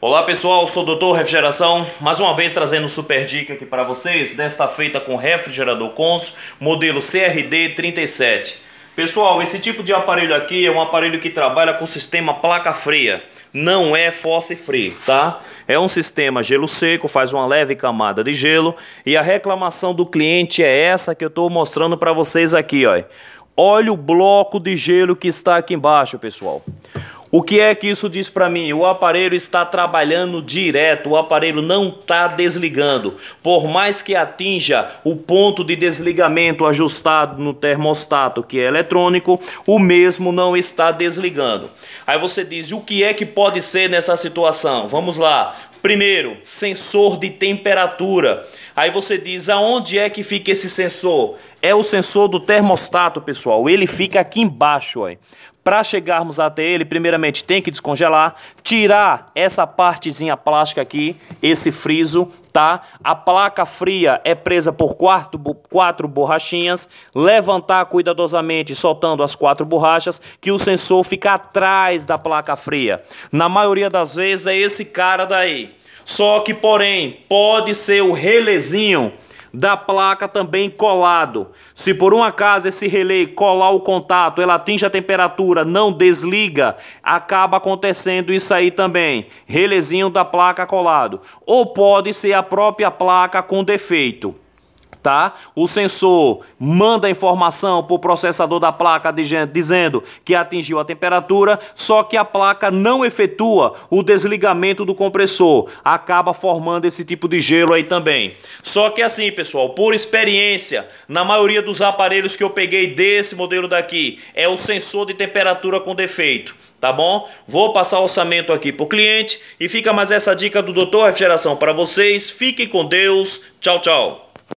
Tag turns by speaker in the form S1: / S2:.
S1: Olá pessoal, sou o Doutor Refrigeração, mais uma vez trazendo super dica aqui para vocês, desta feita com refrigerador cons, modelo CRD37. Pessoal, esse tipo de aparelho aqui é um aparelho que trabalha com sistema placa fria, não é fosse free, tá? É um sistema gelo seco, faz uma leve camada de gelo e a reclamação do cliente é essa que eu estou mostrando para vocês aqui, ó. Olha o bloco de gelo que está aqui embaixo, pessoal. O que é que isso diz para mim? O aparelho está trabalhando direto, o aparelho não está desligando. Por mais que atinja o ponto de desligamento ajustado no termostato, que é eletrônico, o mesmo não está desligando. Aí você diz: o que é que pode ser nessa situação? Vamos lá. Primeiro, sensor de temperatura. Aí você diz, aonde é que fica esse sensor? É o sensor do termostato, pessoal. Ele fica aqui embaixo, ó. Para chegarmos até ele, primeiramente tem que descongelar, tirar essa partezinha plástica aqui, esse friso, tá? A placa fria é presa por quatro, quatro borrachinhas, levantar cuidadosamente soltando as quatro borrachas, que o sensor fica atrás da placa fria. Na maioria das vezes é esse cara daí. Só que, porém, pode ser o relezinho da placa também colado. Se por um acaso esse relé colar o contato, ela atinge a temperatura, não desliga, acaba acontecendo isso aí também. Relezinho da placa colado. Ou pode ser a própria placa com defeito tá? O sensor manda a informação para o processador da placa dizendo que atingiu a temperatura, só que a placa não efetua o desligamento do compressor, acaba formando esse tipo de gelo aí também. Só que assim, pessoal, por experiência, na maioria dos aparelhos que eu peguei desse modelo daqui, é o sensor de temperatura com defeito tá bom? Vou passar o orçamento aqui pro cliente e fica mais essa dica do Doutor Refrigeração para vocês. Fiquem com Deus. Tchau, tchau.